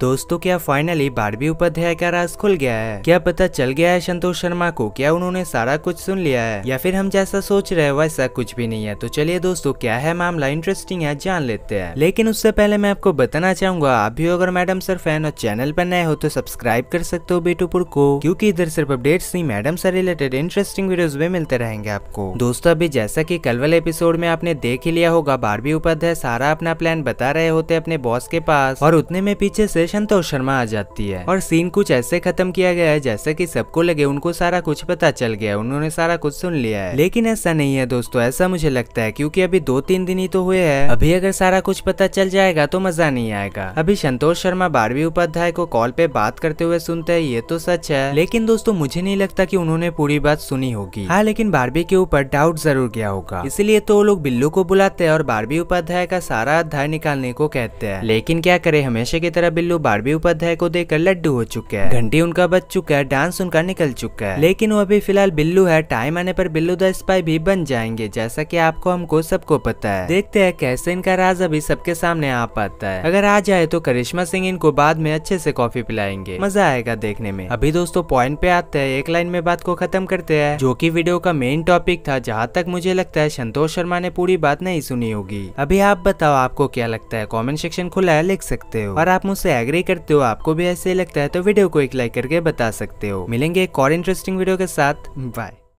दोस्तों क्या फाइनली बारहवीं उपाध्याय का राज खुल गया है क्या पता चल गया है संतोष शर्मा को क्या उन्होंने सारा कुछ सुन लिया है या फिर हम जैसा सोच रहे हैं वैसा कुछ भी नहीं है तो चलिए दोस्तों क्या है मामला इंटरेस्टिंग है जान लेते हैं लेकिन उससे पहले मैं आपको बताना चाहूंगा आप भी अगर मैडम सर फैन और चैनल पर नए हो तो सब्सक्राइब कर सकते हो बेटूपुर को क्यूँकी इधर सिर्फ अपडेट्स नहीं madam sir related interesting videos भी मिलते रहेंगे आपको दोस्तों अभी जैसा की कल वाले एपिसोड में आपने देख ही लिया होगा बारहवीं उपाध्याय सारा अपना प्लान बता रहे होते अपने बॉस के पास और उतने में पीछे से लोकेशन तो शर्मा आ जाती है और सीन कुछ ऐसे खत्म किया गया है जैसे की सबको लगे उनको सारा कुछ पता चल गया उन्होंने सारा कुछ सुन लिया है लेकिन ऐसा नहीं है दोस्तों ऐसा मुझे लगता है क्यूँकी अभी दो तीन दिन ही तो हुए है अभी अगर सारा कुछ पता चल जाएगा तो मजा नहीं आएगा अभी संतोष शर्मा बारहवीं उपाध्याय को कॉल पे बात करते हुए सुनते हैं ये तो सच है लेकिन दोस्तों मुझे नहीं लगता कि उन्होंने पूरी बात सुनी होगी हाँ लेकिन बारहवीं के ऊपर डाउट जरूर गया होगा इसलिए तो वो लोग बिल्लू को बुलाते हैं और बारहवीं उपाध्याय का सारा अध्याय निकालने को कहते हैं लेकिन क्या करे हमेशा की तरह बिल्लू बारहवीं उपाध्याय को देकर लड्डू हो चुके हैं घंटी उनका बच चुका है डांस उनका निकल चुका है लेकिन वो अभी फिलहाल बिल्लू है टाइम आने पर बिल्लू द स्पाई भी बन जाएंगे जैसा की आपको हमको सबको पता है देखते है कैसे इनका राज अभी सबके सामने आ पाता है अगर आ जाए तो करिश्मा सिंह इनको बाद में अच्छे से कॉफी पिलाएंगे मजा आएगा देखने में अभी दोस्तों पॉइंट पे आते हैं एक लाइन में बात को खत्म करते हैं जो कि वीडियो का मेन टॉपिक था जहाँ तक मुझे लगता है संतोष शर्मा ने पूरी बात नहीं सुनी होगी अभी आप बताओ आपको क्या लगता है कॉमेंट सेक्शन खुला है लिख सकते हो और आप मुझसे एग्री करते हो आपको भी ऐसे लगता है तो वीडियो को एक लाइक करके बता सकते हो मिलेंगे एक और इंटरेस्टिंग वीडियो के साथ बाय